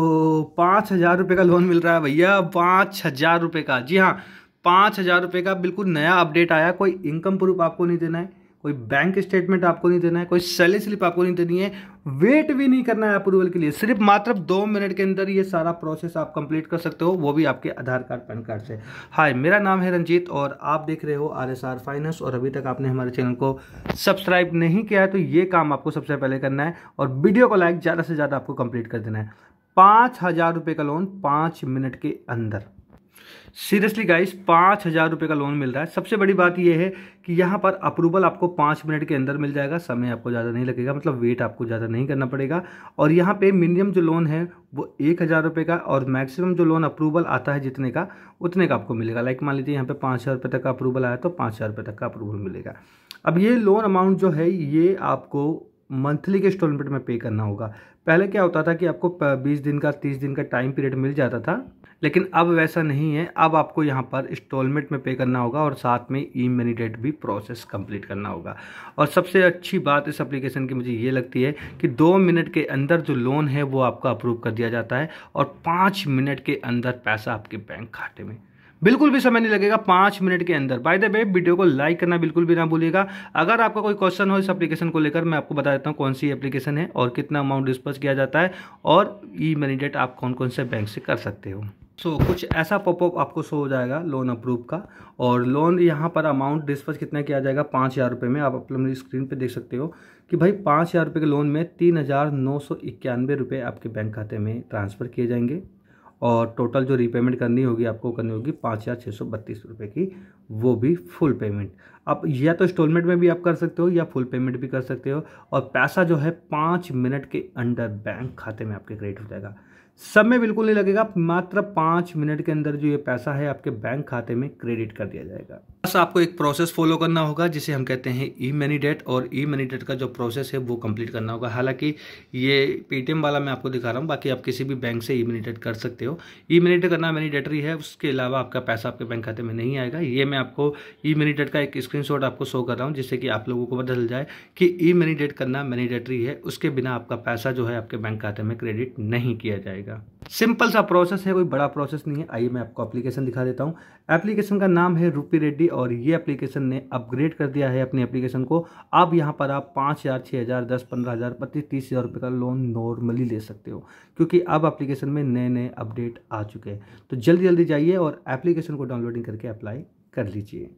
तो पाँच हज़ार रुपये का लोन मिल रहा है भैया पाँच हज़ार रुपये का जी हाँ पाँच हज़ार रुपये का बिल्कुल नया अपडेट आया कोई इनकम प्रूफ आपको नहीं देना है कोई बैंक स्टेटमेंट आपको नहीं देना है कोई सैलरी स्लिप आपको नहीं देनी है वेट भी नहीं करना है अप्रूवल के लिए सिर्फ मात्र दो मिनट के अंदर ये सारा प्रोसेस आप कंप्लीट कर सकते हो वो भी आपके आधार कार्ड पैन कार्ड से हाय मेरा नाम है रंजीत और आप देख रहे हो आर एस आर फाइनेंस और अभी तक आपने हमारे चैनल को सब्सक्राइब नहीं किया है तो ये काम आपको सबसे पहले करना है और वीडियो को लाइक ज़्यादा से ज़्यादा आपको कंप्लीट कर देना है पाँच हज़ार रुपये का लोन पाँच मिनट के अंदर सीरियसली गाइस पाँच हज़ार रुपये का लोन मिल रहा है सबसे बड़ी बात यह है कि यहाँ पर अप्रूवल आपको पाँच मिनट के अंदर मिल जाएगा समय आपको ज़्यादा नहीं लगेगा मतलब वेट आपको ज़्यादा नहीं करना पड़ेगा और यहाँ पे मिनिमम जो लोन है वो एक हज़ार रुपये का और मैक्सिमम जो लोन अप्रूवल आता है जितने का उतने का आपको मिलेगा लाइक मान लीजिए यहाँ पे पाँच हज़ार तक का अप्रूवल आया तो पाँच हज़ार तक का अप्रूवल मिलेगा अब ये लोन अमाउंट जो है ये आपको मंथली के इंस्टॉलमेंट में पे करना होगा पहले क्या होता था कि आपको बीस दिन का तीस दिन का टाइम पीरियड मिल जाता था लेकिन अब वैसा नहीं है अब आपको यहाँ पर इंस्टॉलमेंट में पे करना होगा और साथ में ई मनी डेट भी प्रोसेस कंप्लीट करना होगा और सबसे अच्छी बात इस एप्लीकेशन की मुझे ये लगती है कि दो मिनट के अंदर जो लोन है वो आपका अप्रूव कर दिया जाता है और पाँच मिनट के अंदर पैसा आपके बैंक खाते में बिल्कुल भी समय नहीं लगेगा पाँच मिनट के अंदर बाय द वे वीडियो को लाइक करना बिल्कुल भी ना भूलिएगा अगर आपका कोई क्वेश्चन हो इस एप्लीकेशन को लेकर मैं आपको बता देता हूँ कौन सी एप्लीकेशन है और कितना अमाउंट डिस्पर्स किया जाता है और ई मनी डेट आप कौन कौन से बैंक से कर सकते हो सो so, कुछ ऐसा पॉपअप आपको शो हो जाएगा लोन अप्रूव का और लोन यहाँ पर अमाउंट डिस्पर्स कितना किया जाएगा पाँच हज़ार रुपये में आप अपने स्क्रीन पे देख सकते हो कि भाई पाँच हज़ार रुपये के लोन में तीन हज़ार नौ सौ इक्यानवे रुपये आपके बैंक खाते में ट्रांसफ़र किए जाएंगे और टोटल जो रीपेमेंट करनी होगी आपको करनी होगी पाँच हज़ार छः सौ बत्तीस रुपये की वो भी फुल पेमेंट आप या तो इंस्टॉलमेंट में भी आप कर सकते हो या फुल पेमेंट भी कर सकते हो और पैसा जो है पाँच मिनट के अंडर बैंक खाते में आपके क्रेडिट हो जाएगा सब में बिल्कुल नहीं लगेगा मात्र पाँच मिनट के अंदर जो ये पैसा है आपके बैंक खाते में क्रेडिट कर दिया जाएगा बस आपको एक प्रोसेस फॉलो करना होगा जिसे हम कहते हैं ई मनी डेट और ई मनी डेट का जो प्रोसेस है वो कंप्लीट करना होगा हालांकि ये पेटीएम वाला मैं आपको दिखा रहा हूँ बाकी आप किसी भी बैंक से ई मनी डेट कर सकते हो ई मनी डेट करना मैनीडेटरी है उसके अलावा आपका पैसा आपके बैंक खाते में नहीं आएगा ये मैं आपको ई मनी डेट का एक स्क्रीन आपको शो कर रहा हूँ जिससे कि आप लोगों को पता चल जाए कि ई मनी डेट करना मैनीडेटरी है उसके बिना आपका पैसा जो है आपके बैंक खाते में क्रेडिट नहीं किया जाएगा सिंपल सा प्रोसेस है कोई बड़ा प्रोसेस नहीं है आइए मैं आपको एप्लीकेशन दिखा देता हूँ एप्लीकेशन का नाम है रूपी रेड्डी और ये एप्लीकेशन ने अपग्रेड कर दिया है अपनी एप्लीकेशन को अब यहाँ पर आप पाँच हज़ार छः हज़ार दस पंद्रह हज़ार पच्चीस तीस हज़ार रुपये का लोन नॉर्मली ले सकते हो क्योंकि अब एप्लीकेशन में नए नए अपडेट आ चुके हैं तो जल्दी जल्दी जाइए और एप्लीकेशन को डाउनलोडिंग करके अप्लाई कर लीजिए